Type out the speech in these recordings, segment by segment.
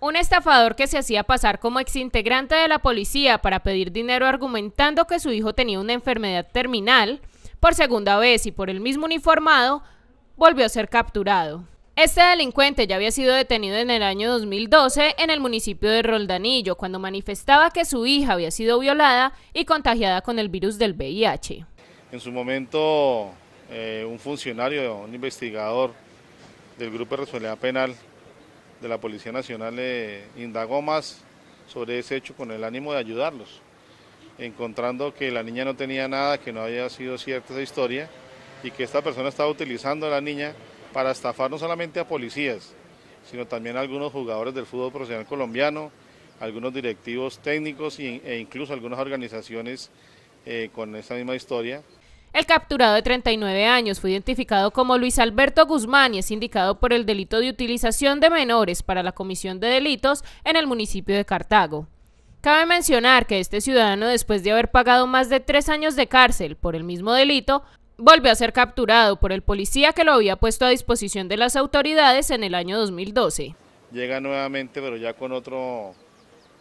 Un estafador que se hacía pasar como exintegrante de la policía para pedir dinero argumentando que su hijo tenía una enfermedad terminal, por segunda vez y por el mismo uniformado, volvió a ser capturado. Este delincuente ya había sido detenido en el año 2012 en el municipio de Roldanillo cuando manifestaba que su hija había sido violada y contagiada con el virus del VIH. En su momento, eh, un funcionario, un investigador del Grupo de Responsabilidad Penal de la Policía Nacional eh, indagó más sobre ese hecho con el ánimo de ayudarlos, encontrando que la niña no tenía nada, que no había sido cierta esa historia y que esta persona estaba utilizando a la niña para estafar no solamente a policías, sino también a algunos jugadores del fútbol profesional colombiano, algunos directivos técnicos e, e incluso algunas organizaciones eh, con esa misma historia. El capturado de 39 años fue identificado como Luis Alberto Guzmán y es indicado por el delito de utilización de menores para la comisión de delitos en el municipio de Cartago. Cabe mencionar que este ciudadano, después de haber pagado más de tres años de cárcel por el mismo delito, volvió a ser capturado por el policía que lo había puesto a disposición de las autoridades en el año 2012. Llega nuevamente, pero ya con otro,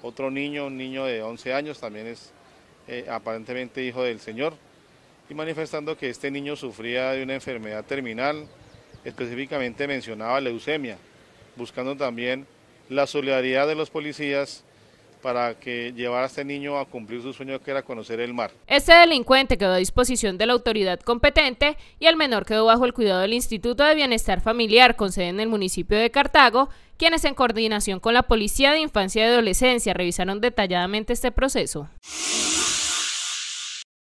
otro niño, un niño de 11 años, también es eh, aparentemente hijo del señor y manifestando que este niño sufría de una enfermedad terminal, específicamente mencionaba leucemia, buscando también la solidaridad de los policías para que llevara a este niño a cumplir su sueño que era conocer el mar. Este delincuente quedó a disposición de la autoridad competente y el menor quedó bajo el cuidado del Instituto de Bienestar Familiar con sede en el municipio de Cartago, quienes en coordinación con la Policía de Infancia y Adolescencia revisaron detalladamente este proceso.